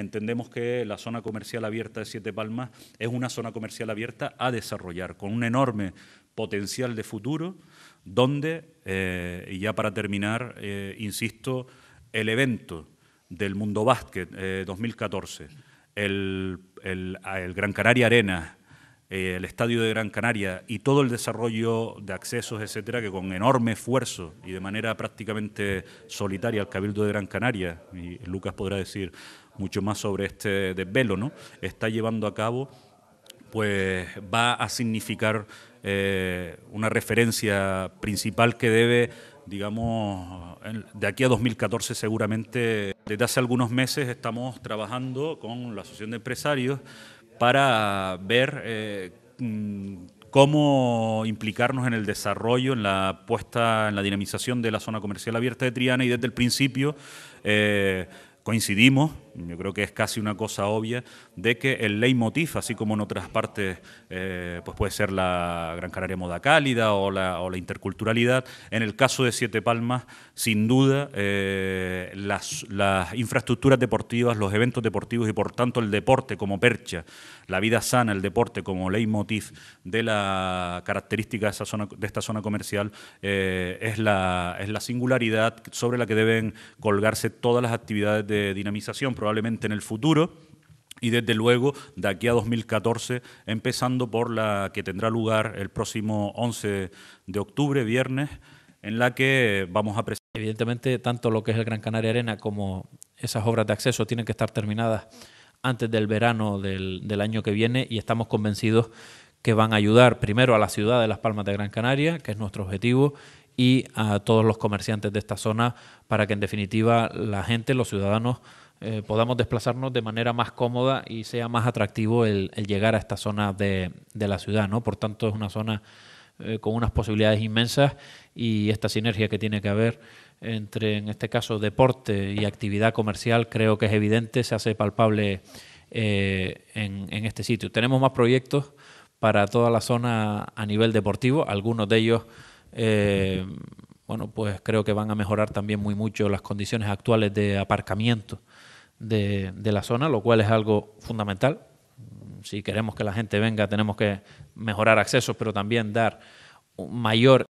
entendemos que la zona comercial abierta de Siete Palmas es una zona comercial abierta a desarrollar, con un enorme potencial de futuro, donde, eh, y ya para terminar, eh, insisto, el evento del Mundo Básquet 2014, eh, el, Gran Canaria Arena, el Estadio de Gran Canaria y todo el desarrollo de accesos, etcétera, que con enorme esfuerzo y de manera prácticamente solitaria al Cabildo de Gran Canaria, y Lucas podrá decir mucho más sobre este desvelo, ¿no? Está llevando a cabo, pues va a significar eh, una referencia principal que debe digamos, de aquí a 2014 seguramente, desde hace algunos meses estamos trabajando con la Asociación de Empresarios para ver eh, mm, cómo implicarnos en el desarrollo, en la puesta, en la dinamización de la zona comercial abierta de Triana y desde el principio eh, coincidimos yo creo que es casi una cosa obvia, de que el leitmotiv, así como en otras partes, eh, pues puede ser la Gran Canaria Moda Cálida o la, interculturalidad, en el caso de Siete Palmas, sin duda, eh, las, infraestructuras deportivas, los eventos deportivos y por tanto el deporte como percha, la vida sana, el deporte como leitmotiv de la característica de, esta zona comercial, eh, es, la, es la singularidad sobre la que deben colgarse todas las actividades de dinamización, probablemente en el futuro y desde luego de aquí a 2014, empezando por la que tendrá lugar el próximo 11 de octubre, viernes, en la que vamos a presentar. Evidentemente, tanto lo que es el Gran Canaria Arena como esas obras de acceso tienen que estar terminadas antes del verano del, del año que viene y estamos convencidos que van a ayudar primero a la ciudad de Las Palmas de Gran Canaria, que es nuestro objetivo, y a todos los comerciantes de esta zona para que en definitiva la gente, los ciudadanos, eh, podamos desplazarnos de manera más cómoda y sea más atractivo el, llegar a esta zona de, la ciudad. Por tanto, es una zona eh, con unas posibilidades inmensas y esta sinergia que tiene que haber entre, en este caso, deporte y actividad comercial, creo que es evidente, se hace palpable eh, en, este sitio. Tenemos más proyectos para toda la zona a nivel deportivo, algunos de ellos... bueno, pues creo que van a mejorar también muy mucho las condiciones actuales de aparcamiento de, la zona, lo cual es algo fundamental. Si queremos que la gente venga, tenemos que mejorar accesos, pero también dar mayor